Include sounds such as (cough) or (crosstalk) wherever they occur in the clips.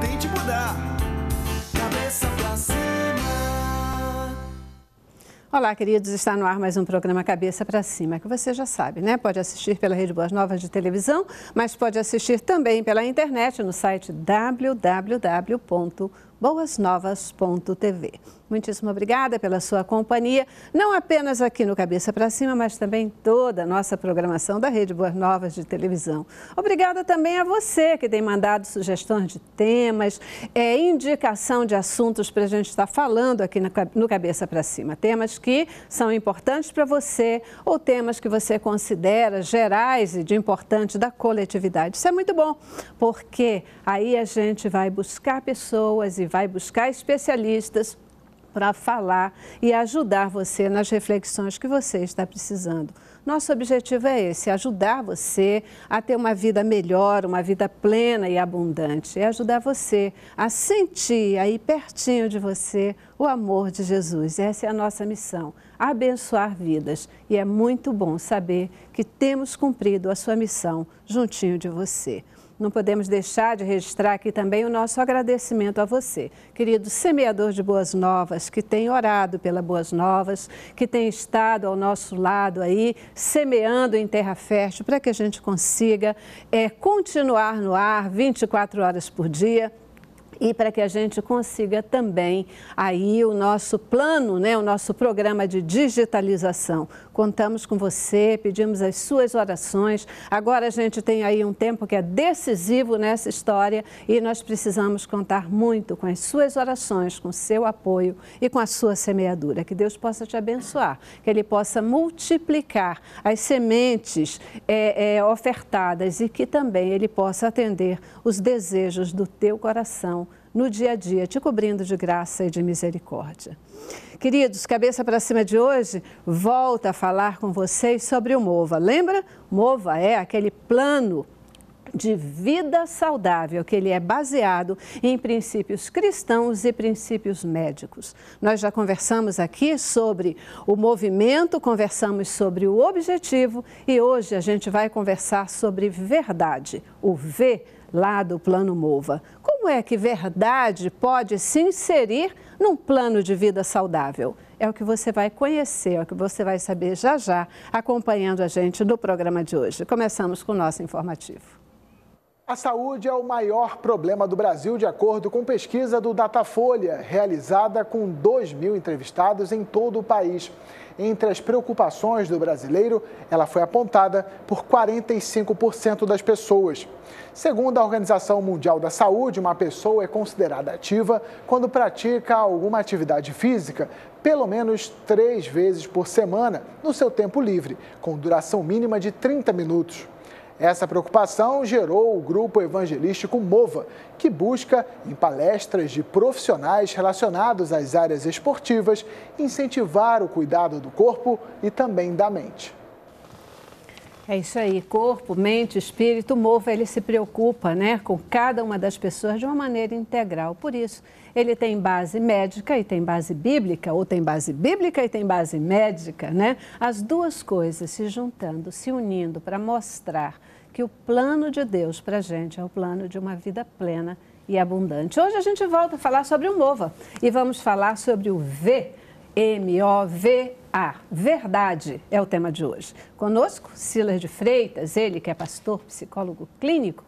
tente, mudar. Cabeça pra cima. Olá, queridos. Está no ar mais um programa Cabeça para Cima, que você já sabe, né? Pode assistir pela Rede Boas Novas de televisão, mas pode assistir também pela internet no site www.com.br boasnovas.tv. Muitíssimo obrigada pela sua companhia, não apenas aqui no Cabeça para Cima, mas também toda a nossa programação da Rede Boas Novas de televisão. Obrigada também a você que tem mandado sugestões de temas, é, indicação de assuntos para a gente estar falando aqui no, Cabeça para Cima. Temas que são importantes para você ou temas que você considera gerais e de importante da coletividade. Isso é muito bom, porque aí a gente vai buscar pessoas e vai buscar especialistas para falar e ajudar você nas reflexões que você está precisando. Nosso objetivo é esse: é ajudar você a ter uma vida melhor, uma vida plena e abundante. É ajudar você a sentir aí pertinho de você o amor de Jesus. Essa é a nossa missão: abençoar vidas. E é muito bom saber que temos cumprido a sua missão juntinho de você não podemos deixar de registrar aqui também o nosso agradecimento a você, querido semeador de boas novas, que tem orado pela boas novas, que tem estado ao nosso lado aí, semeando em terra fértil, para que a gente consiga é, continuar no ar 24 horas por dia e para que a gente consiga também aí o nosso plano, né, o nosso programa de digitalização Contamos com você, pedimos as suas orações. Agora a gente tem aí um tempo que é decisivo nessa história e nós precisamos contar muito com as suas orações, com o seu apoio e com a sua semeadura. Que Deus possa te abençoar, que Ele possa multiplicar as sementes é, é, ofertadas e que também Ele possa atender os desejos do teu coração no dia a dia, te cobrindo de graça e de misericórdia. Queridos, cabeça para cima de hoje, volta a falar com vocês sobre o MOVA. Lembra? MOVA é aquele plano de vida saudável, que ele é baseado em princípios cristãos e princípios médicos. Nós já conversamos aqui sobre o movimento, conversamos sobre o objetivo e hoje a gente vai conversar sobre verdade, o V lá do Plano Mova. Como é que verdade pode se inserir num plano de vida saudável? É o que você vai conhecer, é o que você vai saber já já, acompanhando a gente no programa de hoje. Começamos com o nosso informativo. A saúde é o maior problema do Brasil, de acordo com pesquisa do Datafolha, realizada com 2 mil entrevistados em todo o país entre as preocupações do brasileiro, ela foi apontada por 45% das pessoas. Segundo a Organização Mundial da Saúde, uma pessoa é considerada ativa quando pratica alguma atividade física pelo menos três vezes por semana no seu tempo livre, com duração mínima de 30 minutos. Essa preocupação gerou o grupo evangelístico Mova, que busca, em palestras de profissionais relacionados às áreas esportivas, incentivar o cuidado do corpo e também da mente. É isso aí, corpo, mente, espírito, mova, ele se preocupa né, com cada uma das pessoas de uma maneira integral. Por isso, ele tem base médica e tem base bíblica, ou tem base bíblica e tem base médica, né? As duas coisas se juntando, se unindo para mostrar que o plano de Deus para a gente é o plano de uma vida plena e abundante. Hoje a gente volta a falar sobre o MOVA e vamos falar sobre o V, M-O-V-A. Verdade é o tema de hoje. Conosco, Silas de Freitas, ele que é pastor, psicólogo clínico,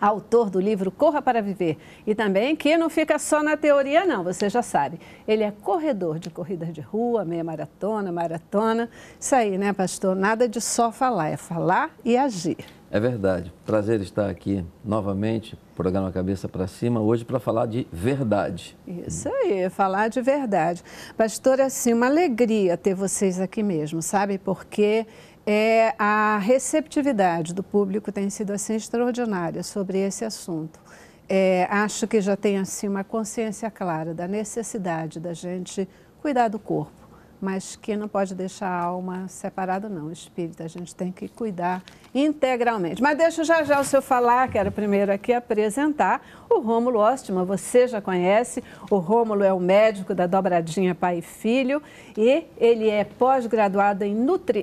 autor do livro Corra para Viver e também que não fica só na teoria, não, você já sabe. Ele é corredor de corridas de rua, meia maratona, maratona. Isso aí, né, pastor? Nada de só falar, é falar e agir. É verdade. Prazer estar aqui novamente, programa Cabeça para Cima, hoje para falar de verdade. Isso aí, falar de verdade. Pastor, é assim, uma alegria ter vocês aqui mesmo, sabe? Porque é, a receptividade do público tem sido assim extraordinária sobre esse assunto. É, acho que já tem assim uma consciência clara da necessidade da gente cuidar do corpo, mas que não pode deixar a alma separada não, o espírito. A gente tem que cuidar integralmente. Mas deixa já já o seu falar, quero primeiro aqui apresentar o Rômulo Ostima, você já conhece, o Rômulo é o médico da dobradinha pai e filho e ele é pós-graduado em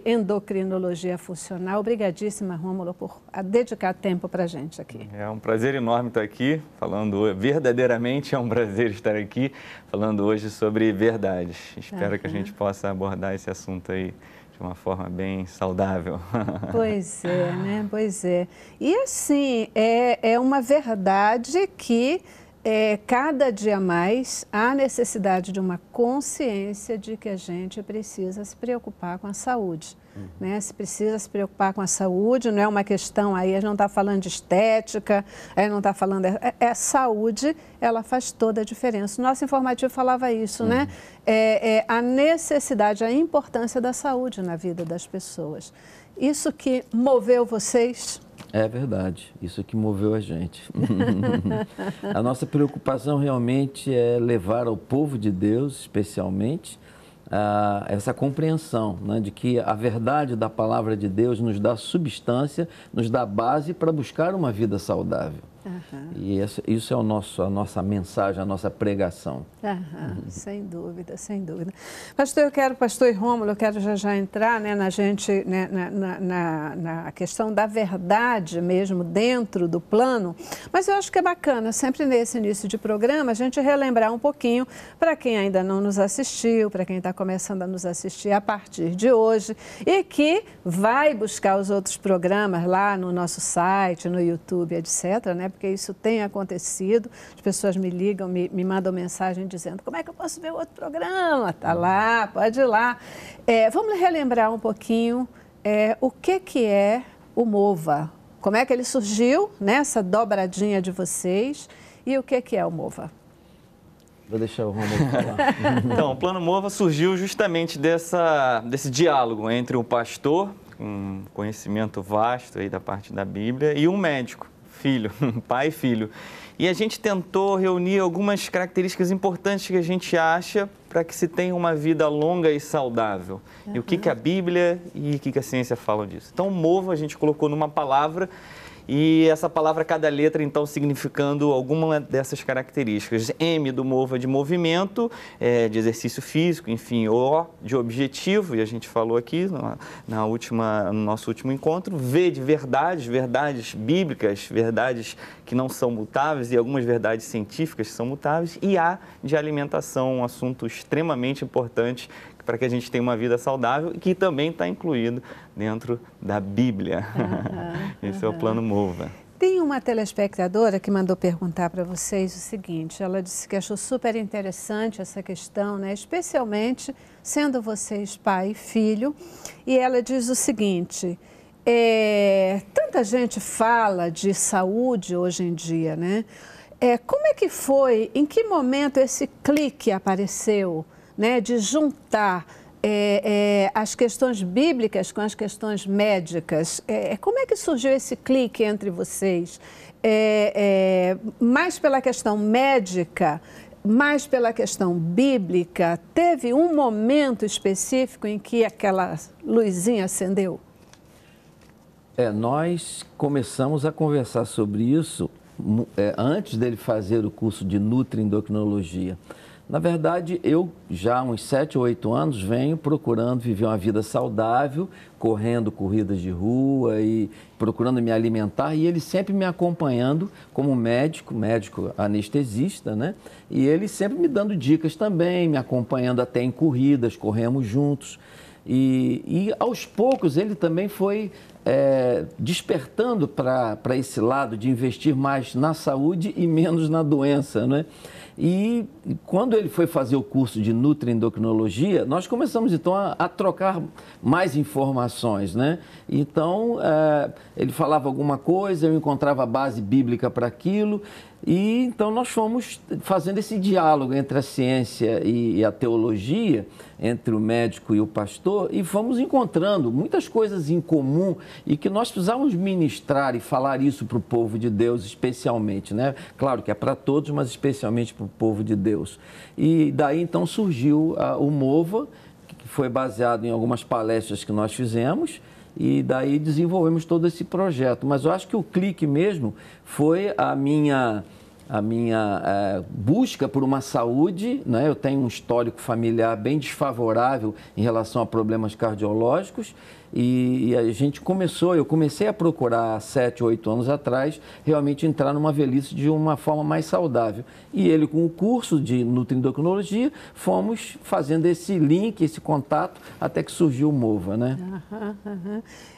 endocrinologia funcional. Obrigadíssima, Rômulo, por dedicar tempo para gente aqui. É um prazer enorme estar aqui, falando verdadeiramente é um prazer estar aqui, falando hoje sobre verdades. Tá Espero uhum. que a gente possa abordar esse assunto aí de uma forma bem saudável. (laughs) Pois é, né? Pois é. E assim, é, é uma verdade que é, cada dia mais há necessidade de uma consciência de que a gente precisa se preocupar com a saúde né? Se precisa se preocupar com a saúde, não é uma questão aí, a gente não está falando de estética, aí não está falando. É, é, é, saúde, ela faz toda a diferença. O nosso informativo falava isso, né? uhum. né? É, é, a necessidade, a importância da saúde na vida das pessoas. Isso que moveu vocês? É verdade, isso que moveu a gente. (laughs) a nossa preocupação realmente é levar ao povo de Deus, especialmente, ah, essa compreensão né, de que a verdade da palavra de Deus nos dá substância, nos dá base para buscar uma vida saudável. Uhum. E isso é o nosso, a nossa mensagem, a nossa pregação. Uhum. Sem dúvida, sem dúvida. Pastor, eu quero, pastor Rômulo, eu quero já já entrar né, na gente, né, na, na, na, questão da verdade mesmo dentro do plano, mas eu acho que é bacana, sempre nesse início de programa, a gente relembrar um pouquinho para quem ainda não nos assistiu, para quem está começando a nos assistir a partir de hoje e que vai buscar os outros programas lá no nosso site, no YouTube, etc., né? porque isso tem acontecido. As pessoas me ligam, me, me mandam mensagem dizendo: como é que eu posso ver outro programa? Tá uhum. lá, pode ir lá. É, vamos relembrar um pouquinho é, o que, que é o MOVA, como é que ele surgiu nessa né, dobradinha de vocês e o que, que é o MOVA. Vou deixar o Romulo falar. (laughs) então, o Plano Mova surgiu justamente dessa, desse diálogo entre um pastor, com um conhecimento vasto aí da parte da Bíblia, e um médico filho, (laughs) pai e filho. E a gente tentou reunir algumas características importantes que a gente acha para que se tenha uma vida longa e saudável. Uhum. E o que, que a Bíblia e o que, que a ciência falam disso. Então, o movo a gente colocou numa palavra e essa palavra, cada letra, então, significando alguma dessas características. M do MOVA de movimento, é, de exercício físico, enfim, O de objetivo, e a gente falou aqui na, na, última, no nosso último encontro. V de verdades, verdades bíblicas, verdades que não são mutáveis e algumas verdades científicas que são mutáveis. E A de alimentação, um assunto extremamente importante para que a gente tenha uma vida saudável, que também está incluído dentro da Bíblia. Uhum, (laughs) Esse uhum. é o plano MOVA. Tem uma telespectadora que mandou perguntar para vocês o seguinte: ela disse que achou super interessante essa questão, né? especialmente sendo vocês pai e filho, e ela diz o seguinte. É, tanta gente fala de saúde hoje em dia, né? É, como é que foi? Em que momento esse clique apareceu? né, de juntar é, é, as questões bíblicas com as questões médicas. É, é como é que surgiu esse clique entre vocês? É, é, mais pela questão médica, mais pela questão bíblica, teve um momento específico em que aquela luzinha acendeu? É, nós começamos a conversar sobre isso antes dele fazer o curso de nutriendocrinologia. endocrinologia na verdade, eu já há uns 7 ou 8 anos venho procurando viver uma vida saudável, correndo corridas de rua e procurando me alimentar e ele sempre me acompanhando como médico, médico anestesista, né? E ele sempre me dando dicas também, me acompanhando até em corridas, corremos juntos. E, e aos poucos ele também foi é, despertando para esse lado de investir mais na saúde e menos na doença, né? E quando ele foi fazer o curso de nutriendocrinologia, nós começamos então a, a trocar mais informações, né? Então, é, ele falava alguma coisa, eu encontrava a base bíblica para aquilo, e então nós fomos fazendo esse diálogo entre a ciência e a teologia, entre o médico e o pastor, e fomos encontrando muitas coisas em comum e que nós precisávamos ministrar e falar isso para o povo de Deus, especialmente, né? Claro que é para todos, mas especialmente para o povo de Deus. E daí então surgiu a, ah, o MOVA, que foi baseado em algumas palestras que nós fizemos e daí desenvolvemos todo esse projeto. Mas eu acho que o clique mesmo foi a minha a minha é, busca por uma saúde, né? eu tenho um histórico familiar bem desfavorável em relação a problemas cardiológicos e, a gente começou, eu comecei a procurar sete, oito anos atrás, realmente entrar numa velhice de uma forma mais saudável. E ele, com o curso de nutriendocrinologia, fomos fazendo esse link, esse contato, até que surgiu o MOVA, né?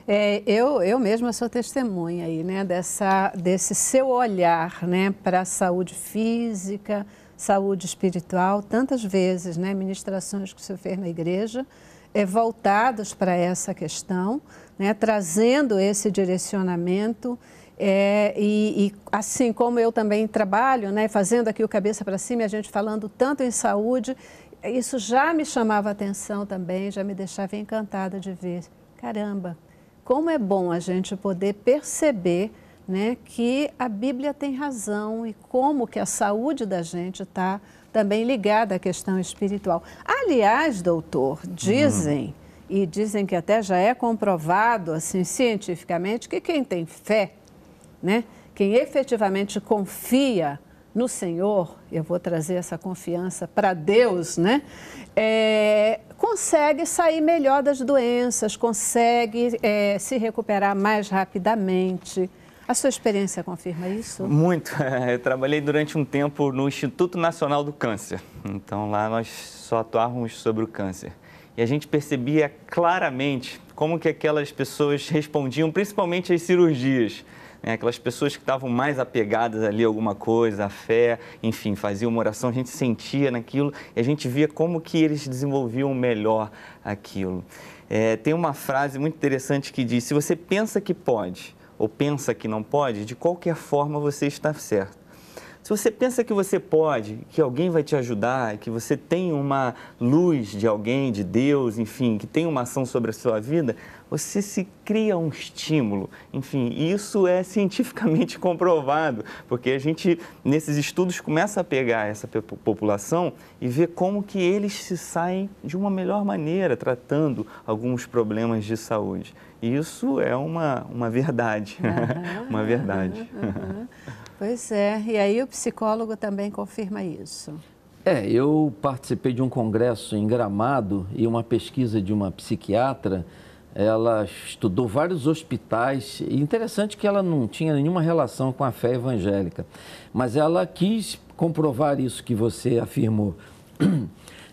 É, eu, eu mesma sou testemunha aí, né, dessa, desse seu olhar, né, para a saúde física, saúde espiritual, tantas vezes, né, ministrações que o senhor fez na igreja, é, voltados para essa questão, né, trazendo esse direcionamento. É, e, e, assim como eu também trabalho, né, fazendo aqui o cabeça para cima, a gente falando tanto em saúde, isso já me chamava atenção também, já me deixava encantada de ver. Caramba, como é bom a gente poder perceber né, que a Bíblia tem razão e como que a saúde da gente está também ligada à questão espiritual. Aliás, doutor, uhum. dizem, uhum. e dizem que até já é comprovado assim cientificamente, que quem tem fé, né, quem efetivamente confia no Senhor, eu vou trazer essa confiança para Deus, né? É, consegue sair melhor das doenças, consegue é, se recuperar mais rapidamente. A sua experiência confirma isso? Muito. (laughs) Eu trabalhei durante um tempo no Instituto Nacional do Câncer. Então, lá nós só atuávamos sobre o câncer. E a gente percebia claramente como que aquelas pessoas respondiam, principalmente às cirurgias. Né? Aquelas pessoas que estavam mais apegadas ali a alguma coisa, à fé, enfim, faziam uma oração, a gente sentia naquilo e a gente via como que eles desenvolviam melhor aquilo. É, tem uma frase muito interessante que diz: se você pensa que pode ou pensa que não pode, de qualquer forma você está certo. Se você pensa que você pode, que alguém vai te ajudar, que você tem uma luz de alguém, de Deus, enfim, que tem uma ação sobre a sua vida, você se cria um estímulo. Enfim, isso é cientificamente (laughs) comprovado, porque a gente, nesses estudos, começa a pegar essa população e ver como que eles se saem de uma melhor maneira, tratando alguns problemas de saúde. E isso é uma, uma verdade, uhum, (laughs) uma verdade. Uhum, Pois é, e aí o psicólogo também confirma isso. É, eu participei de um congresso em Gramado e uma pesquisa de uma psiquiatra. Ela estudou vários hospitais. Interessante que ela não tinha nenhuma relação com a fé evangélica, mas ela quis comprovar isso que você afirmou. (clears throat)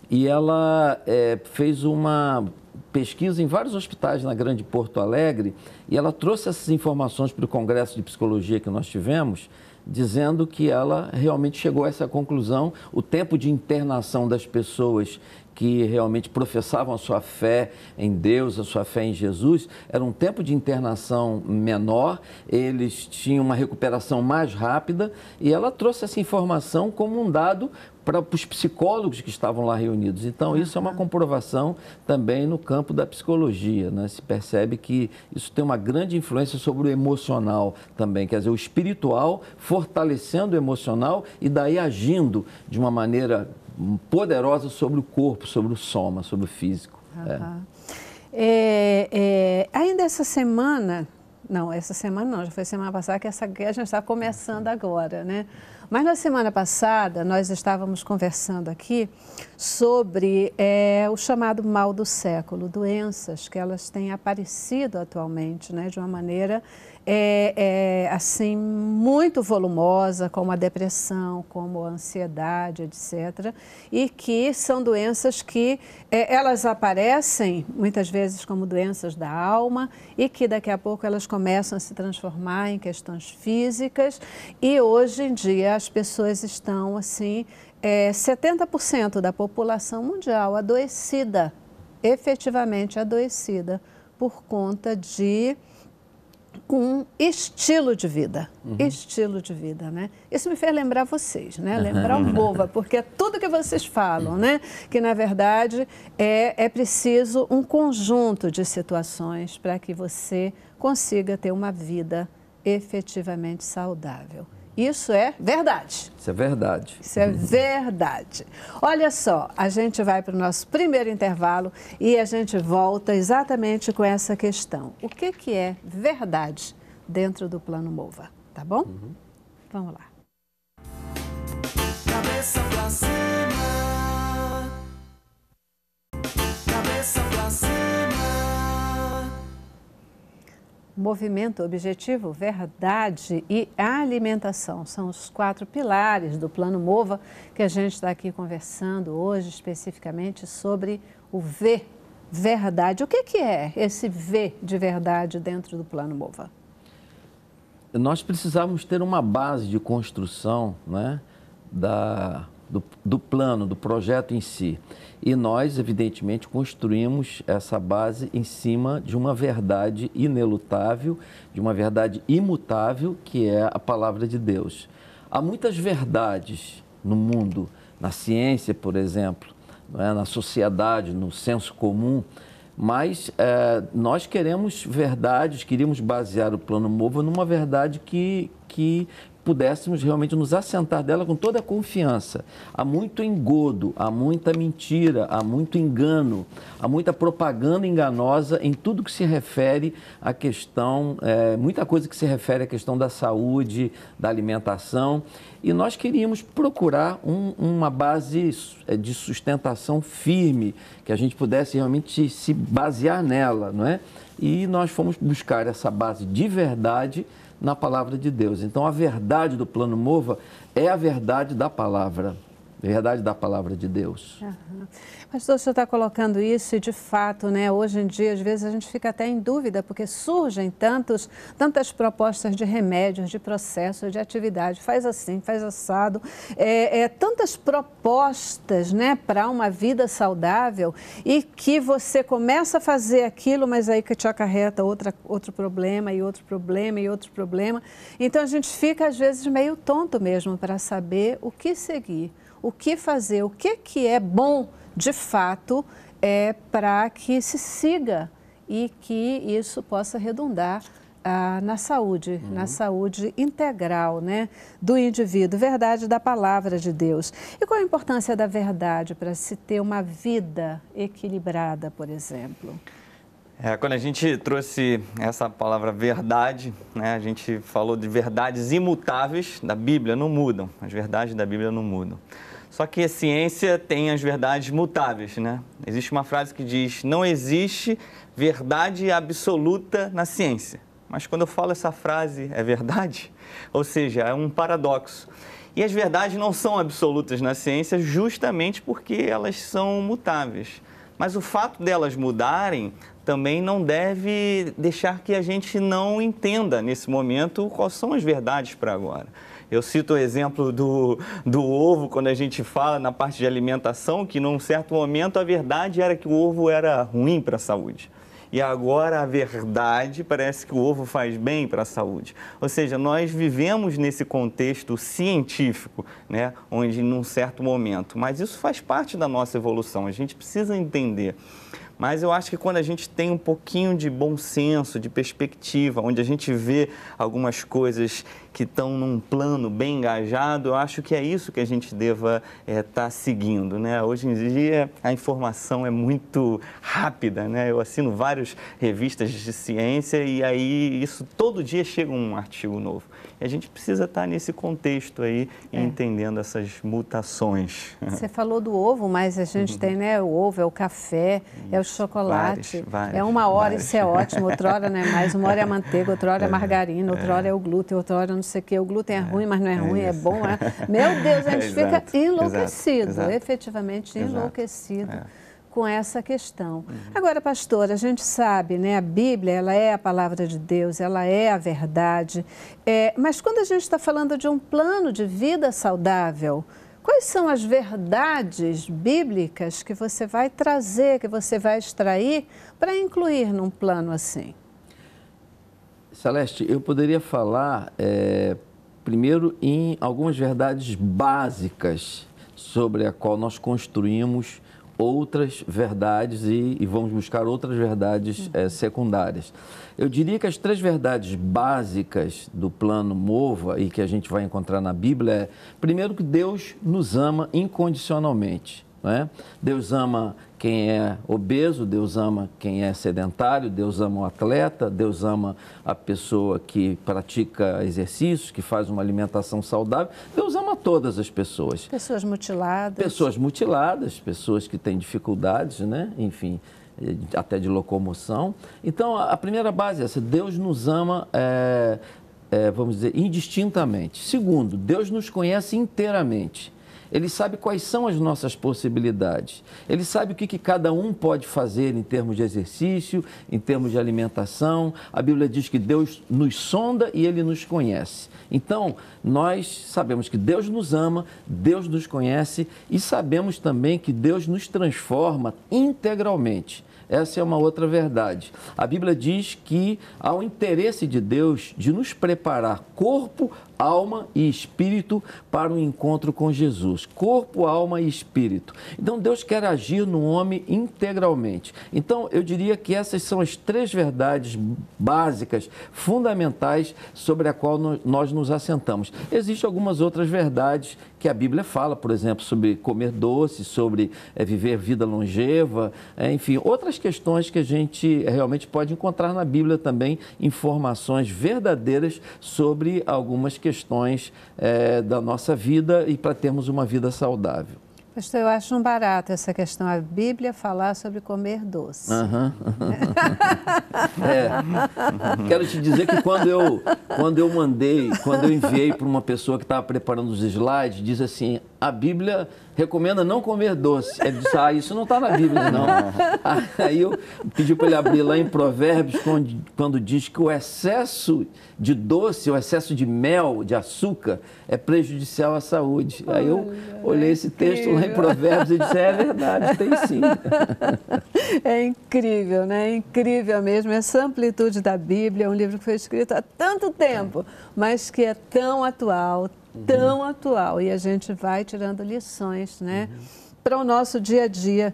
E ela é, fez uma pesquisa em vários hospitais na Grande Porto Alegre e ela trouxe essas informações para o congresso de psicologia que nós tivemos dizendo que ela realmente chegou a essa conclusão. O tempo de internação das pessoas que realmente professavam a sua fé em Deus, a sua fé em Jesus, era um tempo de internação menor, eles tinham uma recuperação mais rápida e ela trouxe essa informação como um dado para os psicólogos que estavam lá reunidos. Então, isso é uma comprovação também no campo da psicologia. Né? Se percebe que isso tem uma grande influência sobre o emocional também, quer dizer, o espiritual fortalecendo o emocional e daí agindo de uma maneira poderosa sobre o corpo, sobre o soma, sobre o físico. Uhum. É. É, ainda essa semana, não, essa semana não, já foi semana passada que essa guerra já está começando ah, agora, né? Mas na semana passada nós estávamos conversando aqui sobre é, o chamado mal do século, doenças que elas têm aparecido atualmente, né, de uma maneira é, é, assim muito volumosa, como a depressão, como a ansiedade, etc. E que são doenças que é, elas aparecem muitas vezes como doenças da alma e que daqui a pouco elas começam a se transformar em questões físicas. E hoje em dia as pessoas estão assim, 70% é, da população mundial adoecida, efetivamente adoecida por conta de com um estilo de vida. Uhum. Estilo de vida, né? Isso me fez lembrar vocês, né? Lembrar o Bova, porque é tudo que vocês falam, né? Que, na verdade, é, é preciso um conjunto de situações para que você consiga ter uma vida efetivamente saudável. Isso é verdade. Isso é verdade. Isso é verdade. Olha só, a gente vai para o nosso primeiro intervalo e a gente volta exatamente com essa questão. O que, que é verdade dentro do plano MOVA? Tá bom? Uhum. Vamos lá. Cabeça pra cima. Cabeça pra cima. Movimento, objetivo, verdade e alimentação são os quatro pilares do Plano Mova que a gente está aqui conversando hoje especificamente sobre o V, verdade. O que, que é esse V de verdade dentro do Plano Mova? Nós precisávamos ter uma base de construção né, da do, do plano, do projeto em si. E nós, evidentemente, construímos essa base em cima de uma verdade inelutável, de uma verdade imutável, que é a palavra de Deus. Há muitas verdades no mundo, na ciência, por exemplo, é? na sociedade, no senso comum, mas é, nós queremos verdades, queríamos basear o Plano Mova numa verdade que, que pudéssemos realmente nos assentar dela com toda a confiança. Há muito engodo, há muita mentira, há muito engano, há muita propaganda enganosa em tudo que se refere à questão, é, muita coisa que se refere à questão da saúde, da alimentação. E nós queríamos procurar um, uma base é, de sustentação firme, que a gente pudesse realmente se basear nela, não é? E nós fomos buscar essa base de verdade na palavra de Deus. Então, a verdade do plano MOVA é a verdade da palavra, verdade da palavra de Deus. Uhum. Pastor, o senhor está colocando isso e de fato, né, hoje em dia, às vezes a gente fica até em dúvida, porque surgem tantos, tantas propostas de remédios, de processos, de atividade, faz assim, faz assado, é, é tantas propostas né, para uma vida saudável e que você começa a fazer aquilo, mas aí que te acarreta outra, outro problema e outro problema e outro problema. Então a gente fica, às vezes, meio tonto mesmo para saber o que seguir, o que fazer, o que, que é bom de fato, é para que se siga e que isso possa redundar ah, na saúde, uhum. na saúde integral né, do indivíduo, verdade da palavra de Deus. E qual a importância da verdade para se ter uma vida equilibrada, por exemplo? É, quando a gente trouxe essa palavra verdade, né, a gente falou de verdades imutáveis da Bíblia, não mudam. As verdades da Bíblia não mudam. Só que a ciência tem as verdades mutáveis, né? Existe uma frase que diz: não existe verdade absoluta na ciência. Mas quando eu falo essa frase, é verdade? Ou seja, é um paradoxo. E as verdades não são absolutas na ciência justamente porque elas são mutáveis. Mas o fato delas mudarem também não deve deixar que a gente não entenda nesse momento quais são as verdades para agora. Eu cito o exemplo do, do ovo, quando a gente fala na parte de alimentação, que num certo momento a verdade era que o ovo era ruim para a saúde e agora a verdade parece que o ovo faz bem para a saúde. Ou seja, nós vivemos nesse contexto científico, né, onde num certo momento, mas isso faz parte da nossa evolução, a gente precisa entender. Mas eu acho que quando a gente tem um pouquinho de bom senso, de perspectiva, onde a gente vê algumas coisas que estão num plano bem engajado, eu acho que é isso que a gente deva estar eh, é, tá seguindo. Né? Hoje em dia a informação é muito rápida, né? eu assino várias revistas de ciência e aí isso todo dia chega um artigo novo. E a gente precisa estar tá nesse contexto aí, é. entendendo essas mutações. Você falou do ovo, mas a gente uhum. tem né, o ovo, é o café, é o chocolate. é uma hora, isso é ótimo, outra hora né, mais, uma hora é a manteiga, outra hora é a é, margarina, outra hora é. é o glúten, outra hora não isso aqui, o glúten é, é ruim, mas não é, é ruim, é isso. é bom. É... Meu Deus, a (laughs) gente fica enlouquecido, exato, efetivamente exato, enlouquecido é. com essa questão. Uhum. Agora, pastor, a gente sabe, né, a Bíblia, ela é a palavra de Deus, ela é a verdade, é, mas quando a gente está falando de um plano de vida saudável, quais são as verdades bíblicas que você vai trazer, que você vai extrair para incluir num plano assim? Celeste, eu poderia falar é, primeiro em algumas verdades básicas sobre a qual nós construímos outras verdades e, e vamos buscar outras verdades é, secundárias. Eu diria que as três verdades básicas do plano MOVA e que a gente vai encontrar na Bíblia é, primeiro, que Deus nos ama incondicionalmente. Né? Deus ama quem é obeso, Deus ama quem é sedentário, Deus ama o atleta, Deus ama a pessoa que pratica exercícios, que faz uma alimentação saudável. Deus ama todas as pessoas. Pessoas mutiladas. Pessoas mutiladas, pessoas que têm dificuldades, né? Enfim, até de locomoção. Então, a primeira base é essa: Deus nos ama. É, é, vamos dizer, indistintamente. Segundo, Deus nos conhece inteiramente. Ele sabe quais são as nossas possibilidades. Ele sabe o que, que, cada um pode fazer em termos de exercício, em termos de alimentação. A Bíblia diz que Deus nos sonda e ele nos conhece. Então, nós sabemos que Deus nos ama, Deus nos conhece e sabemos também que Deus nos transforma integralmente. Essa é uma outra verdade. A Bíblia diz que há o interesse de Deus de nos preparar corpo, alma e espírito para o um encontro com Jesus. Corpo, alma e espírito. Então Deus quer agir no homem integralmente. Então eu diria que essas são as três verdades básicas, fundamentais sobre a qual nós nos assentamos. Existem algumas outras verdades que a Bíblia fala, por exemplo, sobre comer doce, sobre é, viver vida longeva, é, enfim, outras questões que a gente realmente pode encontrar na Bíblia também informações verdadeiras sobre algumas questões questões é, da nossa vida e para termos uma vida saudável. Pastor, eu acho um barato essa questão. A Bíblia falar sobre comer doce. Uhum. (laughs) é. Quero te dizer que quando eu, quando eu mandei, quando eu enviei para uma pessoa que estava preparando os slides, diz assim: a Bíblia recomenda não comer doce. Ele é, disse, ah, isso não está na Bíblia, não. (laughs) Aí eu pedi para ele abrir lá em Provérbios, quando, quando diz que o excesso de doce, o excesso de mel, de açúcar, é prejudicial à saúde. Aí eu olhei esse é texto lá em Provérbios e disse, é verdade, tem sim. (laughs) É incrível, né? É incrível mesmo. Essa amplitude da Bíblia é um livro que foi escrito há tanto tempo, mas que é tão atual, tão atual e a gente vai tirando lições, né? Uhum. Para o nosso dia a dia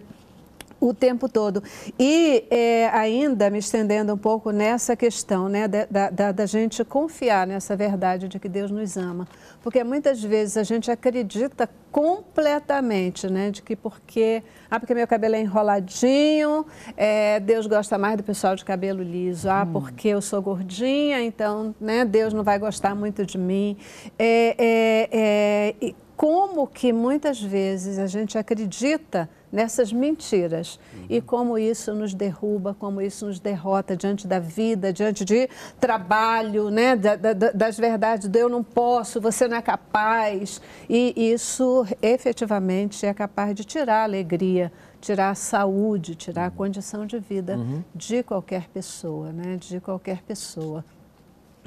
o tempo todo. E é, ainda me estendendo um pouco nessa questão, né, da, da, da, gente confiar nessa verdade de que Deus nos ama. Porque muitas vezes a gente acredita completamente, né, de que porque, ah, porque meu cabelo é enroladinho, é, Deus gosta mais do pessoal de cabelo liso, ah, hum. porque eu sou gordinha, então, né, Deus não vai gostar muito de mim. É, é, é, como que muitas vezes a gente acredita nessas mentiras uhum. e como isso nos derruba, como isso nos derrota diante da vida, diante de trabalho, né? Da, da, das verdades do eu não posso, você não é capaz. E isso efetivamente é capaz de tirar a alegria tirar a saúde, tirar a uhum. condição de vida uhum. de qualquer pessoa, né? De qualquer pessoa.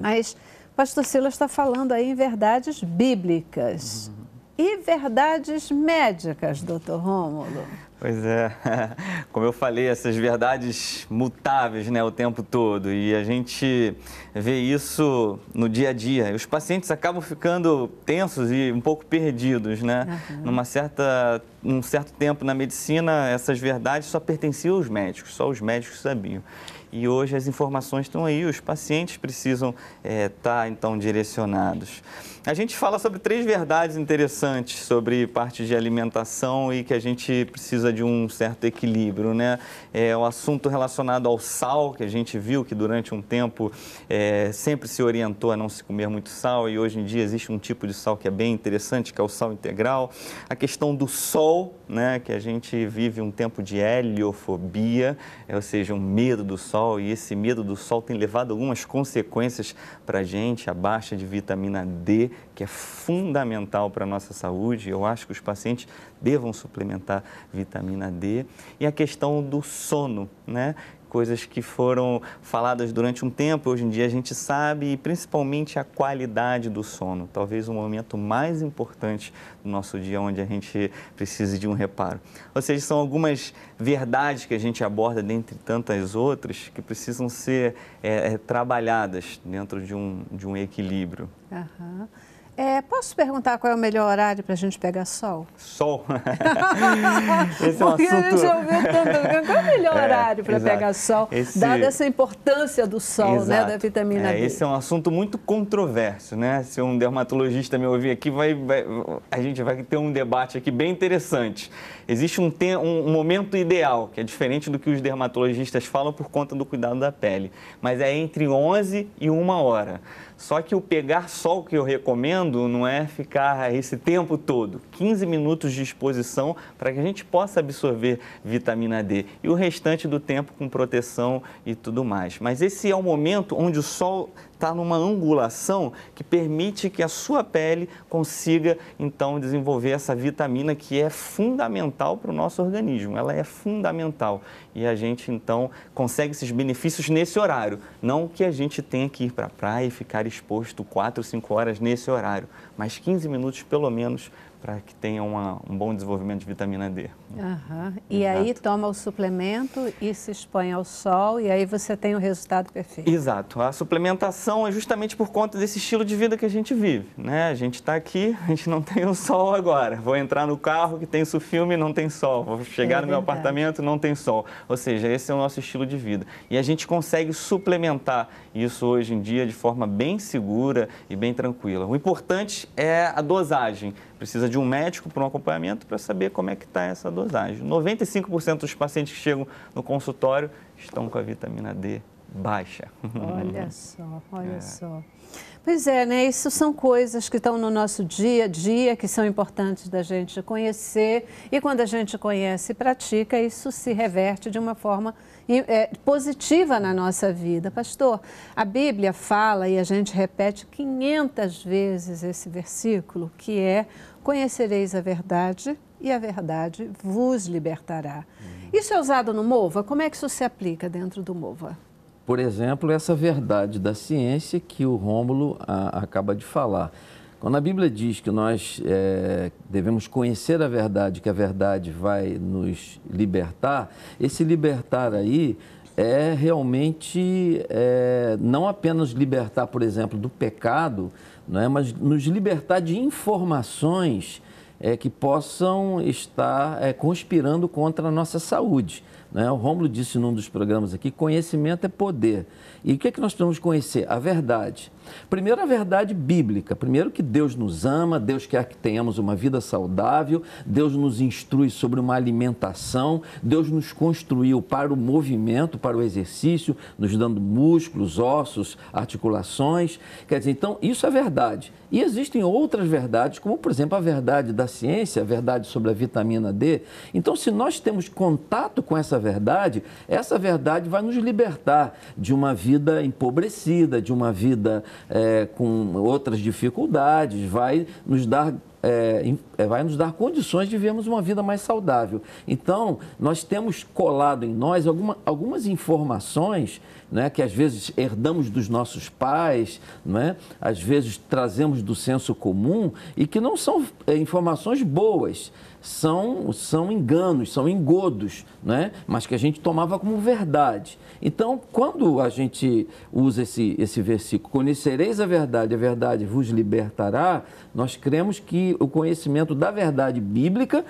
Mas pastor Silas está falando aí em verdades bíblicas. Uhum e verdades médicas, doutor Rômulo. Pois é, (laughs) como eu falei, essas verdades mutáveis né, o tempo todo e a gente vê isso no dia a dia. Os pacientes acabam ficando tensos e um pouco perdidos, né? Uhum. Numa certa, num certo tempo na medicina, essas verdades só pertenciam aos médicos, só os médicos sabiam. E hoje as informações estão aí, os pacientes precisam estar eh, é, tá, então direcionados. A gente fala sobre três verdades interessantes sobre parte de alimentação e que a gente precisa de um certo equilíbrio, né? É o assunto relacionado ao sal, que a gente viu que durante um tempo é, sempre se orientou a não se comer muito sal e hoje em dia existe um tipo de sal que é bem interessante, que é o sal integral. A questão do sol, né? Que a gente vive um tempo de heliofobia, é, ou seja, um medo do sol e esse medo do sol tem levado algumas consequências para a gente, a baixa de vitamina D que é fundamental para a nossa saúde. Eu acho que os pacientes devam suplementar vitamina D. E a questão do sono, né? coisas que foram faladas durante um tempo, hoje em dia a gente sabe, e principalmente a qualidade do sono. Talvez o momento mais importante do nosso dia, onde a gente precise de um reparo. Ou seja, são algumas verdades que a gente aborda, dentre tantas outras, que precisam ser é, trabalhadas dentro de um, de um equilíbrio. Uhum. É, posso perguntar qual é o melhor horário para a gente pegar sol? Sol? (laughs) Esse Porque é um assunto... a gente ouviu tanto. Né? Qual é o melhor (laughs) é, horário para pegar sol, esse... dada essa importância do sol, né, exato. né, da vitamina é, D? Esse é um assunto muito controverso, né? Se um dermatologista me ouvir aqui, vai, vai a gente vai ter um debate aqui bem interessante. Existe um, te... um momento ideal, que é diferente do que os dermatologistas falam por conta do cuidado da pele, mas é entre 11 e 1 hora. Só que o pegar sol que eu recomendo não é ficar esse tempo todo, 15 minutos de exposição para que a gente possa absorver vitamina D e o restante do tempo com proteção e tudo mais. Mas esse é o momento onde o sol está numa angulação que permite que a sua pele consiga, então, desenvolver essa vitamina que é fundamental para o nosso organismo. Ela é fundamental e a gente, então, consegue esses benefícios nesse horário. Não que a gente tenha que ir para a praia e ficar exposto 4, 5 horas nesse horário, mas 15 minutos, pelo menos, para que tenha uma, um bom desenvolvimento de vitamina D. Uhum. E aí toma o suplemento e se expõe ao sol e aí você tem o resultado perfeito. Exato. A suplementação é justamente por conta desse estilo de vida que a gente vive, né? A gente está aqui, (laughs) a gente não tem o sol agora. Vou entrar no carro que tem sufilme, não tem sol. Vou chegar é no meu apartamento, não tem sol. Ou seja, esse é o nosso estilo de vida. E a gente consegue suplementar isso hoje em dia de forma bem segura e bem tranquila. O importante é a dosagem precisa de um médico para um acompanhamento para saber como é que está essa dosagem. 95% dos pacientes que chegam no consultório estão com a vitamina D baixa. Olha (laughs) só, olha é. só. Pois é, né? Isso são coisas que estão no nosso dia a dia, que são importantes da gente conhecer. E quando a gente conhece e pratica, isso se reverte de uma forma é, positiva na nossa vida. Pastor, a Bíblia fala e a gente repete 500 vezes esse versículo, que é: Conhecereis a verdade e a verdade vos libertará. Uhum. Isso é usado no MOVA? Como é que isso se aplica dentro do MOVA? Por exemplo, essa verdade da ciência que o Rômulo a, ah, acaba de falar. Quando a Bíblia diz que nós é, devemos conhecer a verdade, que a verdade vai nos libertar, esse libertar aí é realmente é, não apenas libertar, por exemplo, do pecado, não é, mas nos libertar de informações é, que possam estar é, conspirando contra a nossa saúde. É? O Romulo disse num dos programas aqui: conhecimento é poder. E o que é que nós precisamos conhecer? A verdade Primeiro, a verdade bíblica. Primeiro, que Deus nos ama, Deus quer que tenhamos uma vida saudável, Deus nos instrui sobre uma alimentação, Deus nos construiu para o movimento, para o exercício, nos dando músculos, ossos, articulações. Quer dizer, então, isso é verdade. E existem outras verdades, como, por exemplo, a verdade da ciência, a verdade sobre a vitamina D. Então, se nós temos contato com essa verdade, essa verdade vai nos libertar de uma vida empobrecida, de uma vida é, com outras dificuldades, vai nos dar é, é, vai nos dar condições de vivermos uma vida mais saudável. Então, nós temos colado em nós alguma, algumas informações né, que às vezes herdamos dos nossos pais, né, às vezes trazemos do senso comum e que não são é, informações boas, são, são enganos, são engodos, né, mas que a gente tomava como verdade. Então, quando a gente usa esse, esse versículo, conhecereis a verdade, a verdade vos libertará, nós cremos que o conhecimento da verdade bíblica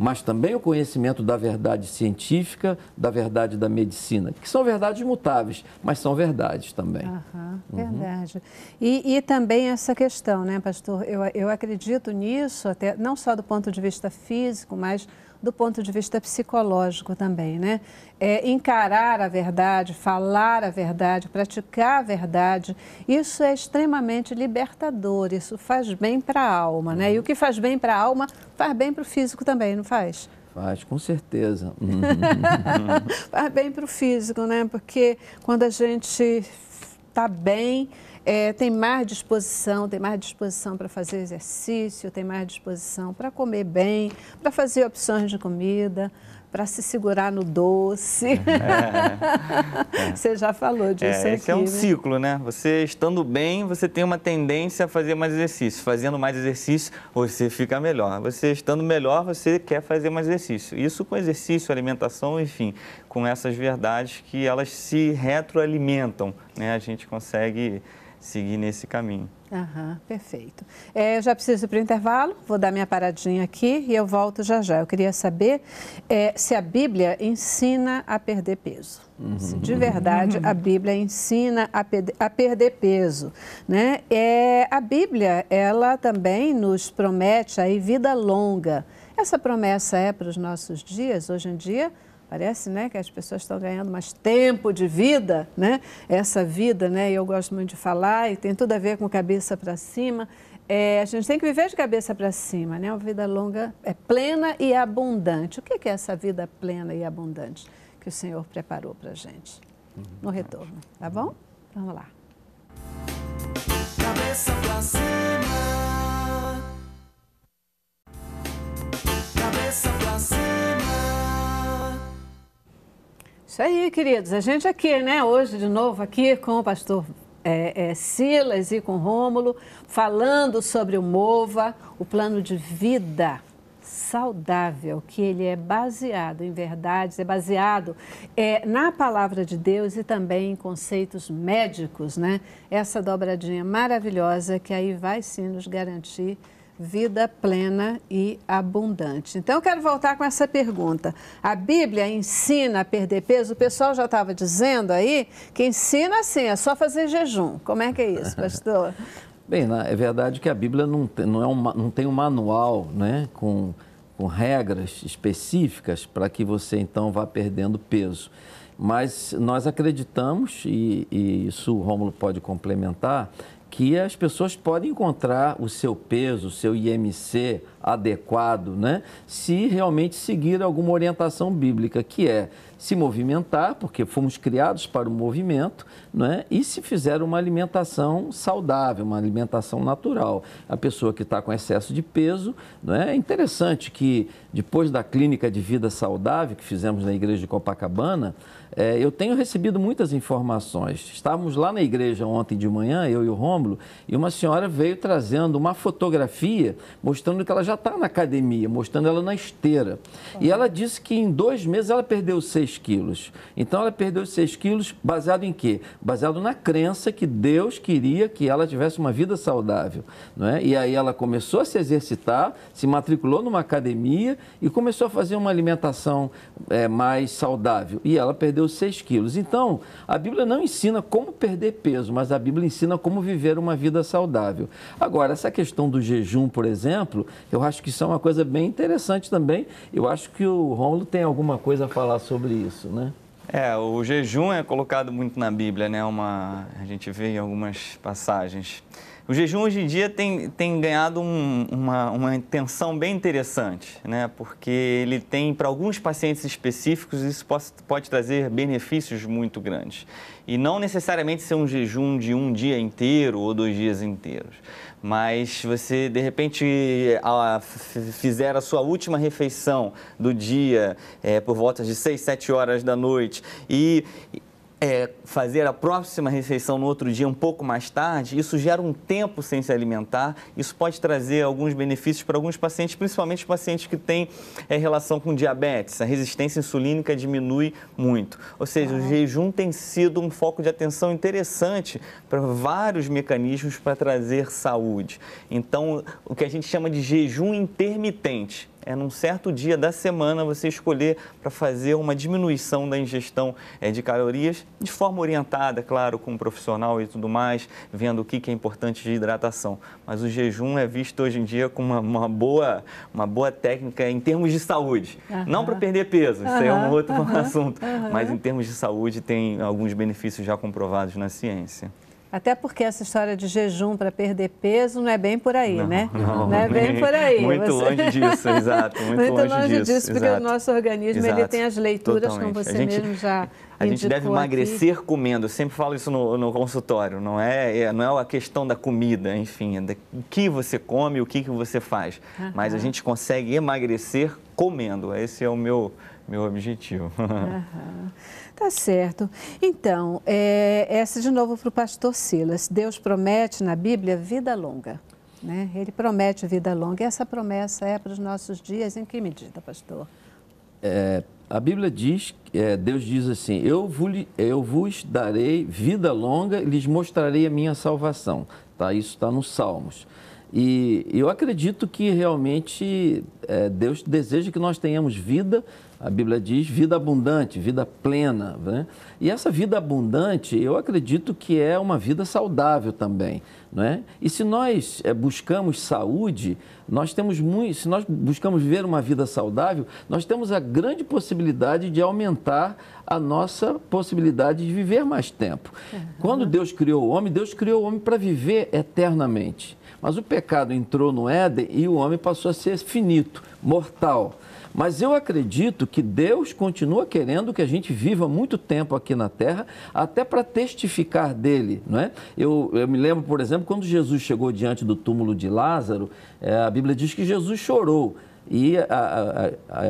mas também o conhecimento da verdade científica, da verdade da medicina, que são verdades mutáveis, mas são verdades também. Aham, uhum. Verdade. E, e, também essa questão, né, pastor? Eu, eu acredito nisso, até não só do ponto de vista físico, mas do ponto de vista psicológico também, né? É, encarar a verdade, falar a verdade, praticar a verdade, isso é extremamente libertador, isso faz bem para a alma, né? E o que faz bem para a alma faz bem para o físico também, não faz? Faz, com certeza. (laughs) faz bem para o físico, né? Porque quando a gente está bem, é, tem mais disposição, tem mais disposição para fazer exercício, tem mais disposição para comer bem, para fazer opções de comida, para se segurar no doce. É, é. (laughs) é. Você já falou é, disso é, aqui. Esse é um né? ciclo, né? Você estando bem, você tem uma tendência a fazer mais exercício. Fazendo mais exercício, você fica melhor. Você estando melhor, você quer fazer mais exercício. Isso com exercício, alimentação, enfim, com essas verdades que elas se retroalimentam. Né? A gente consegue seguir nesse caminho. Aham, perfeito. É, eu já preciso ir para o intervalo, vou dar minha paradinha aqui e eu volto já já. Eu queria saber é, se a Bíblia ensina a perder peso. Uhum. Se de verdade a uhum. Bíblia ensina a, a perder peso. Né? É, a Bíblia, ela também nos promete aí vida longa. Essa promessa é para os nossos dias, hoje em dia, Parece né, que as pessoas estão ganhando mais tempo de vida, né? essa vida, né? e eu gosto muito de falar, e tem tudo a ver com cabeça para cima. É, a gente tem que viver de cabeça para cima, né? uma vida longa, é plena e abundante. O que é essa vida plena e abundante que o Senhor preparou para a gente? Uhum. No retorno, tá bom? Vamos lá. isso aí, queridos. A gente aqui, né? Hoje, de novo, aqui com o pastor é, é, Silas e com Rômulo, falando sobre o MOVA, o plano de vida saudável, que ele é baseado em verdades, é baseado é, na palavra de Deus e também em conceitos médicos, né? Essa dobradinha maravilhosa que aí vai sim nos garantir vida plena e abundante. Então, eu quero voltar com essa pergunta. A Bíblia ensina a perder peso? O pessoal já estava dizendo aí que ensina assim, é só fazer jejum. Como é que é isso, (laughs) pastor? Bem, é verdade que a Bíblia não tem, não é um, não tem um manual né, com, com regras específicas para que você então vá perdendo peso. Mas nós acreditamos, e, e isso o Rômulo pode complementar, que as pessoas podem encontrar o seu peso, o seu IMC adequado, né? Se realmente seguir alguma orientação bíblica, que é se movimentar, porque fomos criados para o movimento, né? E se fizer uma alimentação saudável, uma alimentação natural. A pessoa que está com excesso de peso, né? É interessante que depois da clínica de vida saudável que fizemos na igreja de Copacabana, é, eu tenho recebido muitas informações. Estávamos lá na igreja ontem de manhã, eu e o Rômulo, e uma senhora veio trazendo uma fotografia mostrando que ela já está na academia, mostrando ela na esteira. E ela disse que em dois meses ela perdeu 6 quilos. Então ela perdeu 6 quilos baseado em quê? Baseado na crença que Deus queria que ela tivesse uma vida saudável. Não é? E aí ela começou a se exercitar, se matriculou numa academia e começou a fazer uma alimentação é, mais saudável. E ela perdeu perdeu 6 quilos. Então, a Bíblia não ensina como perder peso, mas a Bíblia ensina como viver uma vida saudável. Agora, essa questão do jejum, por exemplo, eu acho que isso é uma coisa bem interessante também. Eu acho que o Romulo tem alguma coisa a falar sobre isso, né? É, o jejum é colocado muito na Bíblia, né? Uma, a gente vê em algumas passagens. O jejum hoje em dia tem, tem ganhado um, uma, uma intenção bem interessante, né? porque ele tem, para alguns pacientes específicos, isso pode, pode trazer benefícios muito grandes. E não necessariamente ser um jejum de um dia inteiro ou dois dias inteiros, mas você, de repente, a, fizer a sua última refeição do dia é, por volta de 6, 7 horas da noite e é, fazer a próxima refeição no outro dia um pouco mais tarde, isso gera um tempo sem se alimentar. Isso pode trazer alguns benefícios para alguns pacientes, principalmente pacientes que têm é, relação com diabetes. A resistência insulínica diminui muito. Ou seja, o jejum tem sido um foco de atenção interessante para vários mecanismos para trazer saúde. Então, o que a gente chama de jejum intermitente é num certo dia da semana você escolher para fazer uma diminuição da ingestão é, de calorias de forma orientada, claro, com um profissional e tudo mais, vendo o que, que é importante de hidratação. Mas o jejum é visto hoje em dia como uma, uma boa, uma boa técnica em termos de saúde. Não para perder peso, isso é um outro assunto, mas em termos de saúde tem alguns benefícios já comprovados na ciência. Até porque essa história de jejum para perder peso não é bem por aí, não, né? (laughs) Não, não é bem, bem por aí. Muito você... longe disso, (laughs) exato. Muito, muito longe, longe, disso, disso porque exato. o nosso organismo ele tem as leituras, Totalmente. como você gente, mesmo já a gente deve emagrecer aqui. comendo. Eu sempre falo isso no, no consultório. Não é, é, não é a questão da comida, enfim, é da, o que você come, o que, que você faz. Uhum. Mas a gente consegue emagrecer comendo. Esse é o meu, meu objetivo. Uhum. (laughs) Tá certo. Então, é, essa de novo para o pastor Silas. Deus promete na Bíblia vida longa. Né? Ele promete vida longa. E essa promessa é para os nossos dias em que medida, pastor? É, a Bíblia diz, é, Deus diz assim: eu vos, eu vos darei vida longa, e lhes mostrarei a minha salvação. Tá? Isso está nos Salmos. E eu acredito que realmente é, Deus deseja que nós tenhamos vida a Bíblia diz vida abundante, vida plena. Né? E essa vida abundante, eu acredito que é uma vida saudável também. Né? E se nós eh, buscamos saúde, nós temos muito, se nós buscamos viver uma vida saudável, nós temos a grande possibilidade de aumentar a nossa possibilidade de viver mais tempo. Uhum. Quando Deus criou o homem, Deus criou o homem para viver eternamente. Mas o pecado entrou no Éden e o homem passou a ser finito, mortal. Mas eu acredito que Deus continua querendo que a gente viva muito tempo aqui na terra, até para testificar dele, não é? Eu, eu, me lembro, por exemplo, quando Jesus chegou diante do túmulo de Lázaro, é, a Bíblia diz que Jesus chorou. E a, a, a,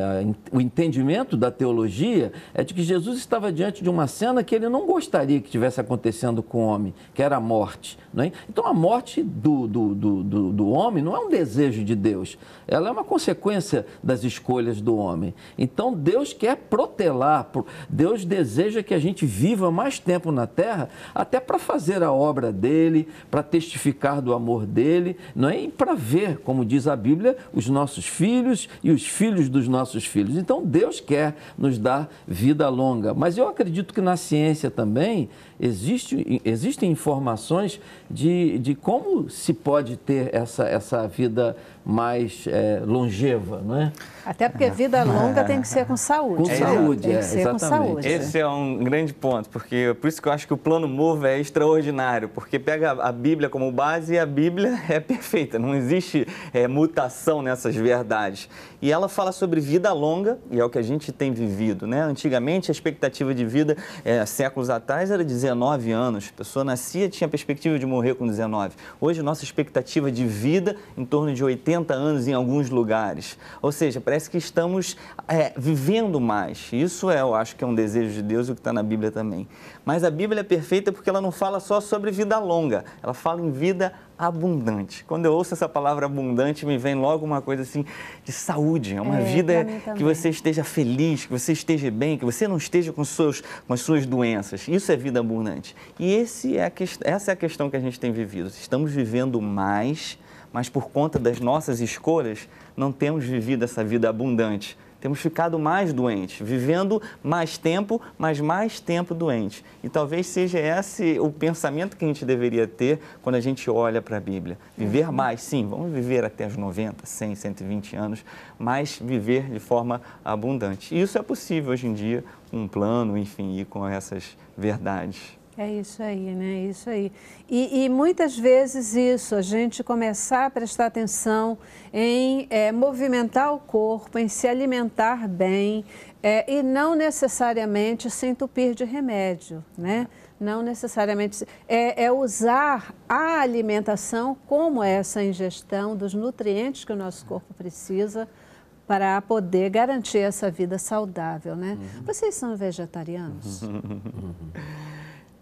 o entendimento da teologia é de que Jesus estava diante de uma cena que ele não gostaria que tivesse acontecendo com o homem, que era a morte. Né? Então, a morte do, do, do, do, homem não é um desejo de Deus, ela é uma consequência das escolhas do homem. Então, Deus quer protelar, Deus deseja que a gente viva mais tempo na terra, até para fazer a obra dele, para testificar do amor dele, não é? e para ver, como diz a Bíblia, os nossos filhos filhos e os filhos dos nossos filhos. Então Deus quer nos dar vida longa. Mas eu acredito que na ciência também existe, existem informações de, de como se pode ter essa, essa vida longa mais é, longeva, não é? Até porque vida longa tem que ser com saúde. Com né? saúde, tem é, que ser exatamente. Com saúde. Esse é um grande ponto, porque é por isso que eu acho que o plano Move é extraordinário, porque pega a Bíblia como base e a Bíblia (laughs) é perfeita, não existe é, mutação nessas verdades e ela fala sobre vida longa, e é o que a gente tem vivido, né? Antigamente a expectativa de vida, é, séculos atrás, era 19 anos. A pessoa nascia tinha perspectiva de morrer com 19. Hoje nossa expectativa de vida em torno de 80 anos em alguns lugares. Ou seja, parece que estamos é, vivendo mais. Isso é, eu acho que é um desejo de Deus e o que está na Bíblia também. Mas a Bíblia é perfeita porque ela não fala só sobre vida longa, ela fala em vida abundante. Quando eu ouço essa palavra abundante, me vem logo uma coisa assim de saúde, é uma vida que você esteja feliz, que você esteja bem, que você não esteja com, seus, com as suas doenças. Isso é vida abundante. E esse é a que, essa é a questão que a gente tem vivido. Estamos vivendo mais, mas por conta das nossas escolhas, não temos vivido essa vida abundante temos ficado mais doentes, vivendo mais tempo, mas mais tempo doente. E talvez seja esse o pensamento que a gente deveria ter quando a gente olha para a Bíblia. Viver uhum. mais, sim, vamos viver até os 90, 100, 120 anos, mas viver de forma abundante. E isso é possível hoje em dia com um plano, enfim, e com essas verdades. É isso aí, né? É isso aí. E, e, muitas vezes isso, a gente começar a prestar atenção em é, movimentar o corpo, em se alimentar bem é, e não necessariamente se entupir de remédio, né? Não necessariamente. É, é usar a alimentação como essa ingestão dos nutrientes que o nosso corpo precisa para poder garantir essa vida saudável, né? Uhum. Vocês são vegetarianos? Uhum.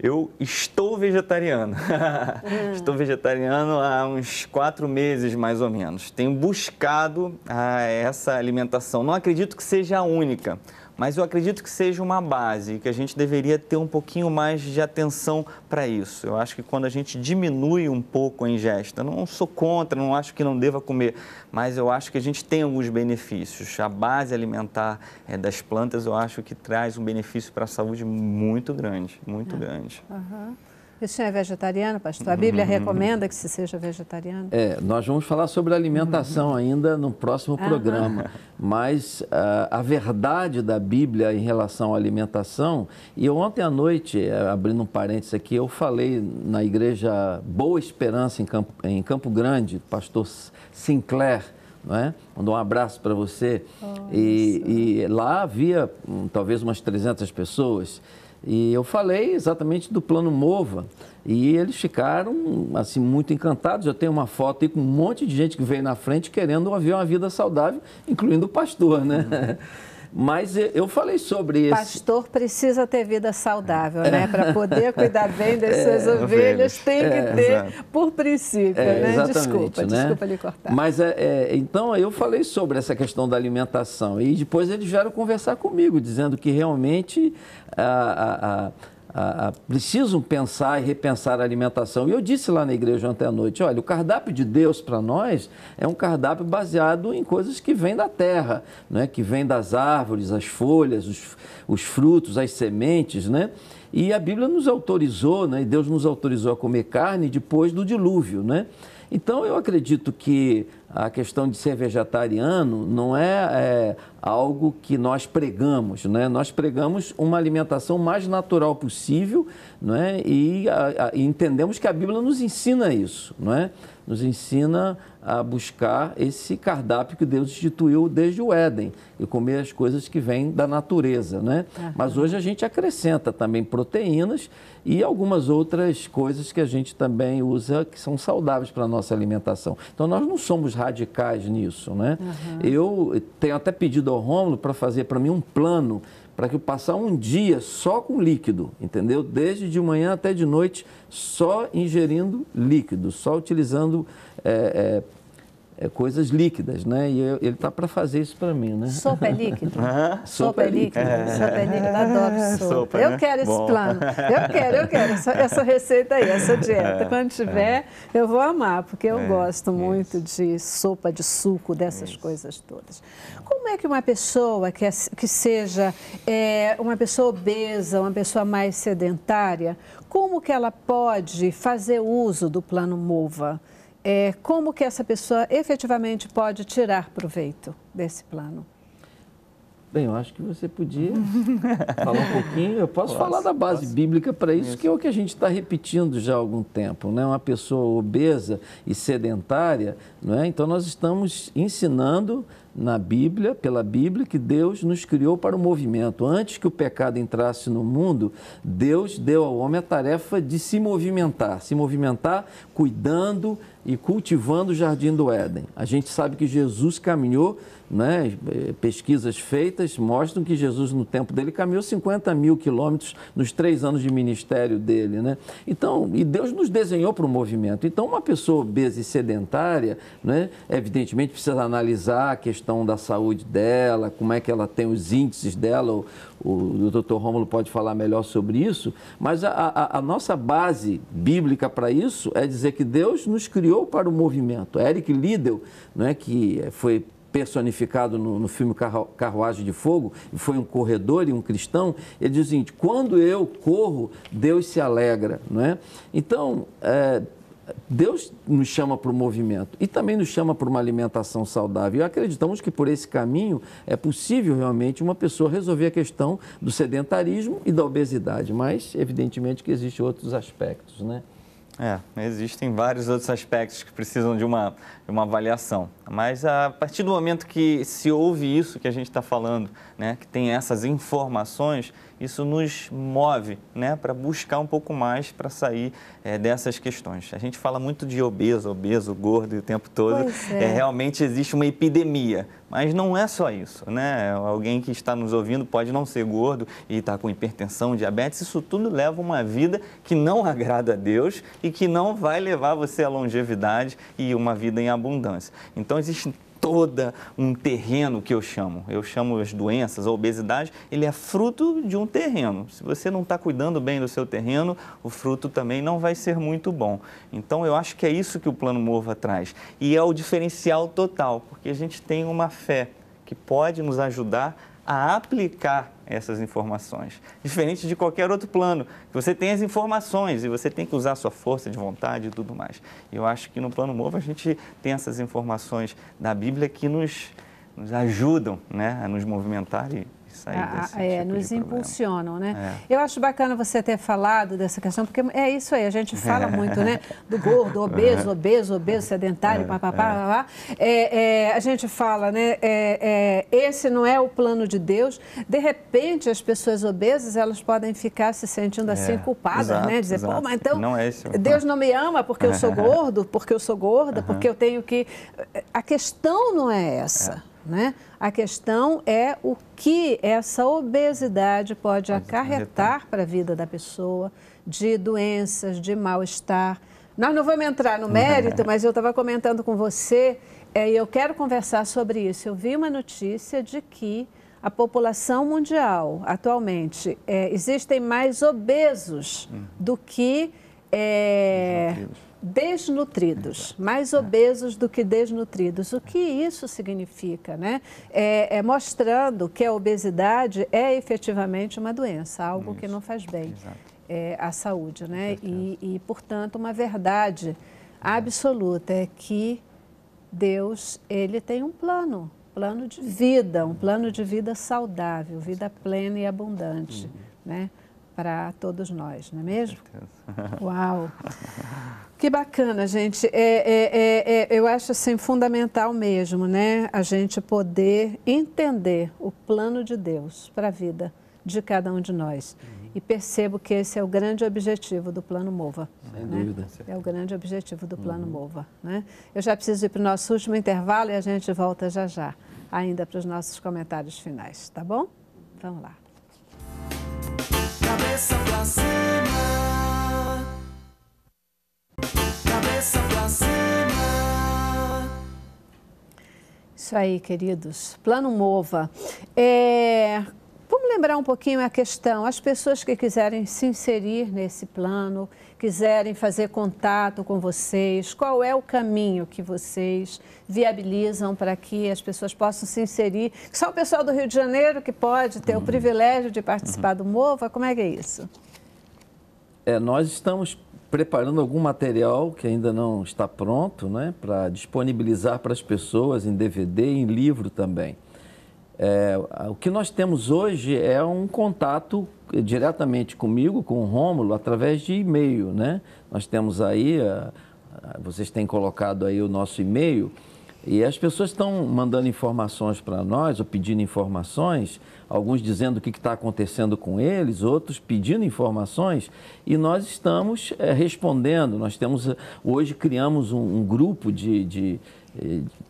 Eu estou vegetariano. Hum. (laughs) estou vegetariano há uns quatro meses, mais ou menos. Tenho buscado ah, essa alimentação. Não acredito que seja a única, mas eu acredito que seja uma base, que a gente deveria ter um pouquinho mais de atenção para isso. Eu acho que quando a gente diminui um pouco a ingesta, não sou contra, não acho que não deva comer, mas eu acho que a gente tem alguns benefícios. A base alimentar é, das plantas eu acho que traz um benefício para a saúde muito grande, muito é. grande. Uhum senhor é vegetariano, pastor? A Bíblia uhum. recomenda que se seja vegetariano? É, nós vamos falar sobre alimentação uhum. ainda no próximo programa. Mas a, ah, a verdade da Bíblia em relação à alimentação, e ontem à noite, eh, abrindo um parênteses aqui, eu falei na igreja Boa Esperança, em Campo, em Campo Grande, pastor Sinclair, né? Mandou um abraço para você. E, e, lá havia hum, talvez umas 300 pessoas. E eu falei exatamente do plano Mova. E eles ficaram assim muito encantados. Eu tenho uma foto aí com um monte de gente que veio na frente querendo viver uma vida saudável, incluindo o pastor, né? Uhum. (laughs) Mas eu falei sobre isso. Pastor precisa ter vida saudável, é. né? Para poder cuidar bem (laughs) das é, suas ovelhas, tem que é, ter, por princípio, né? Desculpa, né? desculpa lhe cortar. Mas então eu falei sobre essa questão da alimentação e depois eles vieram conversar comigo, dizendo que realmente a, a, a precisam pensar e repensar a alimentação. E eu disse lá na igreja ontem à noite: olha, o cardápio de Deus para nós é um cardápio baseado em coisas que vêm da terra, né? que vêm das árvores, as folhas, os, os frutos, as sementes. Né? E a Bíblia nos autorizou, né? e Deus nos autorizou a comer carne depois do dilúvio. Né? Então eu acredito que a questão de ser vegetariano não é, é, algo que nós pregamos, né? nós pregamos uma alimentação mais natural possível né? e, a, a, entendemos que a Bíblia nos ensina isso. é? nos ensina a buscar esse cardápio que Deus instituiu desde o Éden e comer as coisas que vêm da natureza, né? Uhum. Mas hoje a gente acrescenta também proteínas e algumas outras coisas que a gente também usa que são saudáveis para a nossa alimentação. Então nós não somos radicais nisso, né? Uhum. Eu tenho até pedido ao Rômulo para fazer para mim um plano para que passar um dia só com líquido, entendeu? Desde de manhã até de noite, só ingerindo líquido, só utilizando é, é, é, coisas líquidas, né? E eu, ele tá para fazer isso para mim, né? Sopa é líquida? (laughs) Uhum. Sopa é líquida. É. Sopa é líquida, é. é adoro (laughs) sopa. sopa eu né? quero esse Bom. plano, eu quero, eu quero essa, (laughs) essa receita aí, essa dieta. É. Quando é. tiver, é. eu vou amar, porque eu gosto muito de sopa, de suco, dessas isso. coisas todas. Como é que uma pessoa que, que seja uma pessoa obesa, uma pessoa mais sedentária, como que ela pode fazer uso do plano MOVA? é, como que essa pessoa efetivamente pode tirar proveito desse plano? Bem, eu acho que você podia (laughs) falar um pouquinho. Eu posso, posso falar da base posso. bíblica para isso, isso, que é o que a gente está repetindo já há algum tempo. Né? Uma pessoa obesa e sedentária, é? então nós estamos ensinando na Bíblia, pela Bíblia, que Deus nos criou para o movimento. Antes que o pecado entrasse no mundo, Deus deu ao homem a tarefa de se movimentar, se movimentar cuidando, e cultivando o jardim do Éden. A gente sabe que Jesus caminhou, né? pesquisas feitas mostram que Jesus, no tempo dele, caminhou 50 mil quilômetros nos três anos de ministério dele. Né? Então, e Deus nos desenhou para o movimento. Então, uma pessoa obesa e sedentária, né? evidentemente, precisa analisar a questão da saúde dela, como é que ela tem os índices dela, ou, o, doutor Rômulo pode falar melhor sobre isso, mas a, a, a nossa base bíblica para isso é dizer que Deus nos criou para o movimento. Eric Liddell, né, que foi personificado no, no filme Carru Carruagem de Fogo, e foi um corredor e um cristão, ele diz o seguinte, quando eu corro, Deus se alegra, não é? Então, é, Deus nos chama para o movimento e também nos chama para uma alimentação saudável. E acreditamos que por esse caminho é possível realmente uma pessoa resolver a questão do sedentarismo e da obesidade, mas evidentemente que existem outros aspectos, né? É, existem vários outros aspectos que precisam de uma é uma avaliação. Mas a partir do momento que se ouve isso que a gente está falando, né, que tem essas informações, isso nos move né, para buscar um pouco mais para sair é, dessas questões. A gente fala muito de obeso, obeso, gordo o tempo todo. É. É, realmente existe uma epidemia, mas não é só isso. Né? Alguém que está nos ouvindo pode não ser gordo e está com hipertensão, diabetes, isso tudo leva uma vida que não (laughs) agrada a Deus e que não vai levar você à longevidade e uma vida em amor abundância. Então existe todo um terreno que eu chamo. Eu chamo as doenças, a obesidade, ele é fruto de um terreno. Se você não está cuidando bem do seu terreno, o fruto também não vai ser muito bom. Então, eu acho que é isso que o Plano Morva traz. E é o diferencial total, porque a gente tem uma fé que pode nos ajudar a aplicar essas informações. Diferente de qualquer outro plano, você tem as informações e você tem que usar a sua força de vontade e tudo mais. Eu acho que no plano novo a gente tem essas informações da Bíblia que nos, nos ajudam né, a nos movimentar e sair ah, desse ah, é, tipo nos impulsionam, né? É. Eu acho bacana você ter falado dessa questão, porque é isso aí, a gente (laughs) fala muito, né? Do gordo, obeso, obeso, obeso, sedentário, é, papapá, é. é, é a gente fala, né? É, esse não é o plano de Deus. De repente, as pessoas obesas, elas podem ficar se sentindo assim culpadas, né? exato, né? Dizer, exato. pô, mas então não é esse, Deus não me ama porque eu sou (laughs) gordo, porque eu sou gorda, porque eu tenho que... A questão não é essa. Né? A questão é o que essa obesidade pode acarretar para a vida da pessoa, de doenças, de mal-estar. Nós não vamos entrar no mérito, é. mas eu estava comentando com você é, eu quero conversar sobre isso. Eu vi uma notícia de que a população mundial, atualmente, é, existem mais obesos hum. do que. É, desnutridos, mais é. obesos do que desnutridos. O que isso significa, né? É, é mostrando que a obesidade é efetivamente uma doença, algo isso. que não faz bem é, à saúde, né? E, e, portanto, uma verdade uhum. absoluta é que Deus, ele tem um plano, plano de vida, um uhum. plano de vida saudável, vida plena e abundante, uhum. né? Para todos nós, não é mesmo? (laughs) Uau! (laughs) Que bacana, gente. É, é, é, é, eu acho assim fundamental mesmo, né? A gente poder entender o plano de Deus para a vida de cada um de nós. Uhum. E percebo que esse é o grande objetivo do Plano Mova. Sem né? dúvida. É o grande objetivo do Plano uhum. Mova. Né? Eu já preciso ir para o nosso último intervalo e a gente volta já já, ainda para os nossos comentários finais, tá bom? Vamos lá. Cabeça pra cima. Isso aí, queridos. Plano Mova. É, vamos lembrar um pouquinho a questão. As pessoas que quiserem se inserir nesse plano, quiserem fazer contato com vocês, qual é o caminho que vocês viabilizam para que as pessoas possam se inserir? Só o pessoal do Rio de Janeiro que pode ter uhum. o privilégio de participar uhum. do MOVA, como é que é isso? É, nós estamos preparando algum material que ainda não está pronto, né, para disponibilizar para as pessoas em DVD em livro também. É, o que nós temos hoje é um contato diretamente comigo, com o Rômulo, através de e-mail, né? Nós temos aí, a, ah, a, vocês têm colocado aí o nosso e-mail, e as pessoas estão mandando informações para nós, ou pedindo informações, alguns dizendo o que está acontecendo com eles, outros pedindo informações, e nós estamos é, respondendo. Nós temos, eh, hoje criamos um, um grupo de, de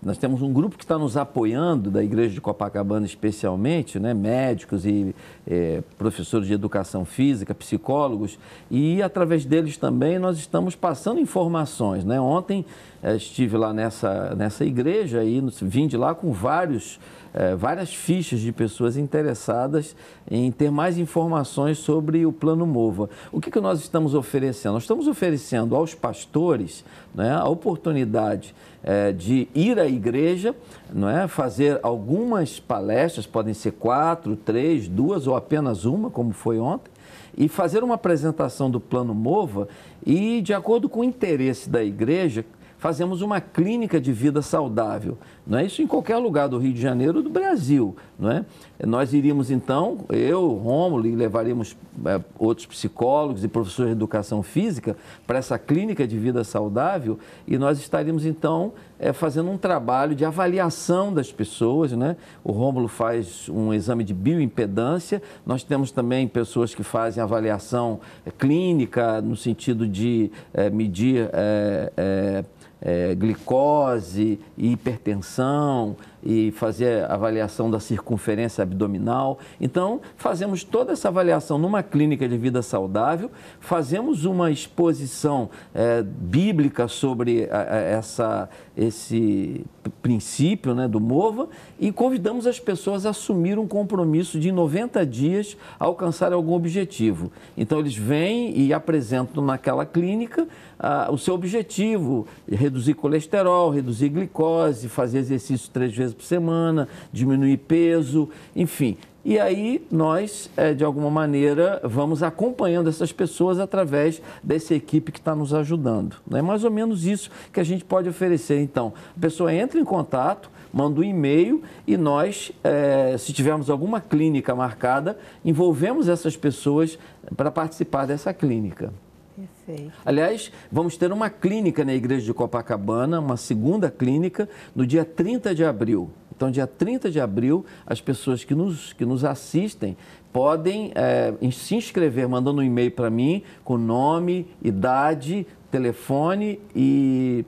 nós temos um grupo que está nos apoiando, da Igreja de Copacabana especialmente, né? médicos e é, professores de educação física, psicólogos, e através deles também nós estamos passando informações. Né? Ontem é, estive lá nessa, nessa igreja e vim de lá com vários eh, várias fichas de pessoas interessadas em ter mais informações sobre o Plano Mova. O que, que nós estamos oferecendo? Nós estamos oferecendo aos pastores né, a oportunidade é, de ir à igreja, não é, fazer algumas palestras, podem ser quatro, três, duas ou apenas uma, como foi ontem, e fazer uma apresentação do Plano Mova e, de acordo com o interesse da igreja, fazemos uma clínica de vida saudável. Não é isso em qualquer lugar do Rio de Janeiro, do Brasil, não é? Nós iríamos então, eu, Rômulo, e levaríamos é, outros psicólogos e professores de educação física para essa clínica de vida saudável e nós estaríamos então é, fazendo um trabalho de avaliação das pessoas, né? O Rômulo faz um exame de bioimpedância, nós temos também pessoas que fazem avaliação é, clínica no sentido de é, medir é, é, é, glicose, hipertensão, e fazer avaliação da circunferência abdominal. Então, fazemos toda essa avaliação numa clínica de vida saudável, fazemos uma exposição é, bíblica sobre a, a, essa, esse princípio né, do MOVA e convidamos as pessoas a assumir um compromisso de 90 dias a alcançar algum objetivo. Então, eles vêm e apresentam naquela clínica a, o seu objetivo, reduzir colesterol, reduzir glicose, fazer exercício três vezes por semana, diminuir peso, enfim. E aí nós, é, de alguma maneira, vamos acompanhando essas pessoas através dessa equipe que está nos ajudando. Né? É mais ou menos isso que a gente pode oferecer. Então, a pessoa entra em contato, manda um e-mail e nós, é, se tivermos alguma clínica marcada, envolvemos essas pessoas para participar dessa clínica. Perfeito. Aliás, vamos ter uma clínica na igreja de Copacabana, uma segunda clínica, no dia 30 de abril. Então, dia 30 de abril, as pessoas que nos, que nos assistem podem é, se inscrever mandando um e-mail para mim com nome, idade, telefone e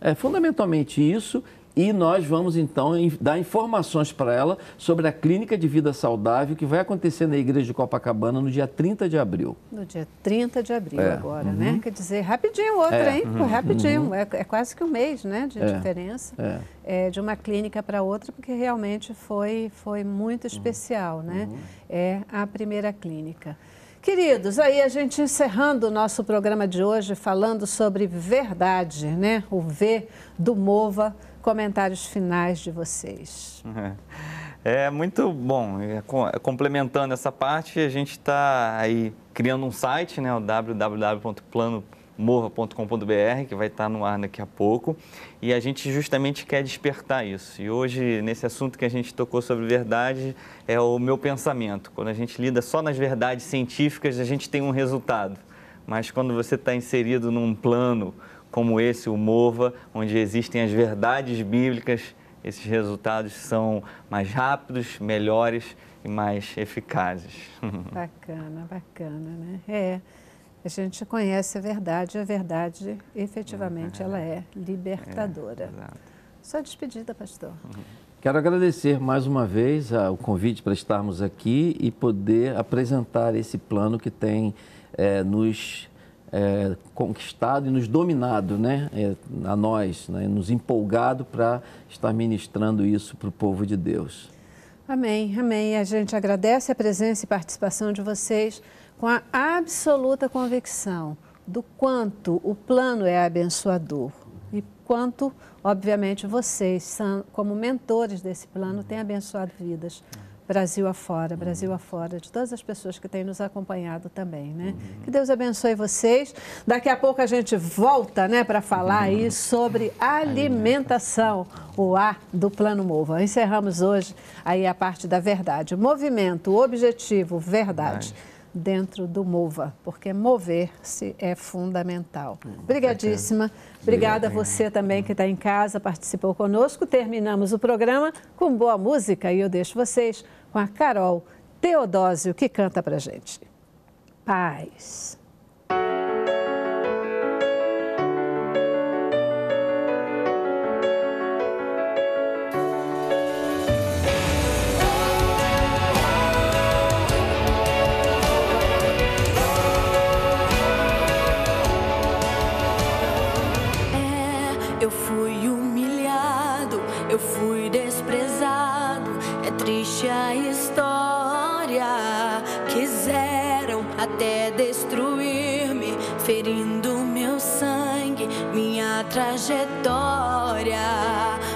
é fundamentalmente isso e nós vamos então dar informações para ela sobre a clínica de vida saudável que vai acontecer na igreja de Copacabana no dia 30 de abril. No dia 30 de abril é. agora, uhum. né? Quer dizer, rapidinho outra, é. hein? Uhum. Rapidinho, uhum. É, é, quase que um mês, né, de é. diferença é. É, de uma clínica para outra, porque realmente foi foi muito uhum. especial, né? Uhum. É a primeira clínica. Queridos, aí a gente encerrando o nosso programa de hoje falando sobre verdade, né? O V do Mova comentários finais de vocês. É, é muito bom. É, é, complementando essa parte, a gente está aí criando um site, né, o www.planomorra.com.br, que vai estar tá no ar daqui a pouco. E a gente justamente quer despertar isso. E hoje, nesse assunto que a gente tocou sobre verdade, é o meu pensamento. Quando a gente lida só nas verdades científicas, a gente tem um resultado. Mas quando você está inserido num plano como esse, o Mova, onde existem as verdades bíblicas, esses resultados são mais rápidos, melhores e mais eficazes. (laughs) Bacana, bacana, né? É. A gente conhece a verdade, a verdade efetivamente uhum. ela é, é libertadora. É, Só despedida, pastor. Quero agradecer mais uma vez o convite para estarmos aqui e poder apresentar esse plano que tem é, nos é, conquistado e nos dominado, né? É, a nós, né? nos empolgado para estar ministrando isso para o povo de Deus. Amém, amém. A gente agradece a presença e participação de vocês com a absoluta convicção do quanto o plano é abençoador e quanto, obviamente, vocês, como mentores desse plano, têm abençoado vidas. Brasil afora, uhum. Brasil afora, de todas as pessoas que têm nos acompanhado também, né? Uhum. Que Deus abençoe vocês. Daqui a pouco a gente volta, né, para falar uhum. aí sobre alimentação, o A do Plano Mova. Encerramos hoje aí a parte da verdade, movimento, objetivo, verdade. Uhum dentro do MOVA, porque mover-se é fundamental. Hum, Obrigadíssima. Obrigada a você também que está em casa, participou conosco. Terminamos o programa com boa música e eu deixo vocês com a Carol Teodósio, que canta pra gente. Paz. até destruir-me, ferindo meu sangue, minha trajetória.